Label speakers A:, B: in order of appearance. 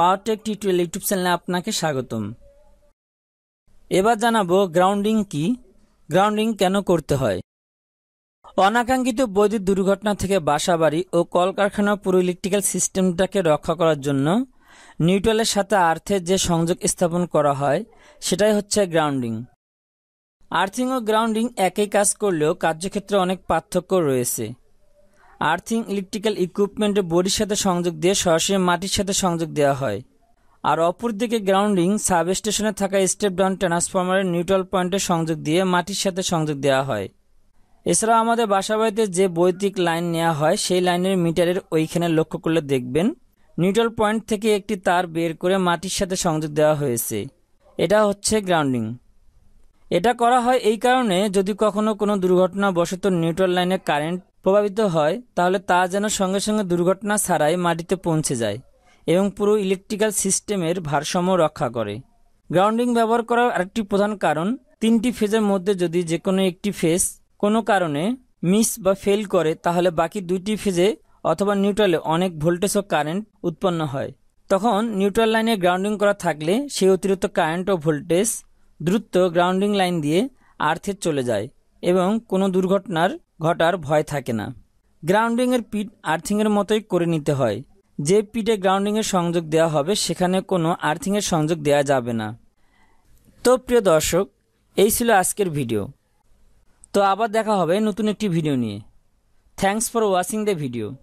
A: Powertech টি twelve YouTube চ্যানেলে আপনাকে স্বাগতম এবার জানাবো গ্রাউন্ডিং কি গ্রাউন্ডিং কেন করতে হয় অনাকাঙ্ক্ষিত বৈদ্যুতিক দুর্ঘটনা থেকে বাসাবাড়ি ও কলকারখানা পুরো ইলেকট্রিক্যাল সিস্টেমটাকে রক্ষা করার জন্য নিউট্রালের সাথে আর্থের যে সংযোগ স্থাপন করা হয় সেটাই হচ্ছে গ্রাউন্ডিং আর্থিং ও গ্রাউন্ডিং একই কাজ করলেও কার্যক্ষেত্রে অনেক পার্থক্য রয়েছে আর্থিং ইলেকট্রিক্যাল ইকুইপমেন্টে বডির সাথে সংযোগ দিয়ে সরাসরি মাটির সাথে সংযোগ দেওয়া হয় আর অপরদিকে গ্রাউন্ডিং সাবস্টেশনে থাকা স্টেপ ডাউন ট্রান্সফর্মারের নিউট্রাল পয়েন্টে সংযোগ দিয়ে মাটির সাথে সংযোগ দেওয়া হয় এছাড়া আমাদের বাসাবাড়িতে যে বৈদ্যুতিক লাইন নেওয়া হয় সেই লাইনের মিটারের ওইখানে লক্ষ্য করলে দেখবেন নিউট্রাল পয়েন্ট থেকে একটি তার বের করে মাটির সাথে সংযোগ দেওয়া হয়েছে এটা হচ্ছে গ্রাউন্ডিং এটা করা হয় এই কারণে যদি কখনো কোনো দুর্ঘটনাবশত নিউট্রাল লাইনে কারেন্ট প্রভাবিত হয় তাহলে তা যেন সঙ্গে সঙ্গে দুর্ঘটনা ছাড়াই মাটিতে পৌঁছে যায় এবং পুরো ইলেকট্রিক্যাল সিস্টেমের ভারসাম্য রক্ষা করে গ্রাউন্ডিং ব্যবহার করার আরেকটি প্রধান কারণ তিনটি ফেজের মধ্যে যদি যে কোনো একটি ফেজ কোনো কারণে মিস বা ফেল করে তাহলে বাকি দুইটি ফেজে অথবা নিউট্রালে অনেক ভোল্টেজ ও কারেন্ট উৎপন্ন হয় তখন নিউট্রাল লাইনে গ্রাউন্ডিং করা থাকলে সেই অতিরিক্ত কারেন্ট ও ভোল্টেজ দ্রুত গ্রাউন্ডিং লাইন দিয়ে আর্থে চলে যায় এবং কোনো দুর্ঘটনার ঘটার ভয় থাকে না গ্রাউন্ডিংয়ের পিট আর্থিংয়ের মতোই করে নিতে হয় যে পিটে গ্রাউন্ডিংয়ের সংযোগ দেওয়া হবে সেখানে কোনো আর্থিংয়ের সংযোগ দেওয়া যাবে না তো প্রিয় দর্শক এই ছিল আজকের ভিডিও তো আবার দেখা হবে নতুন একটি ভিডিও নিয়ে thanks for watching the video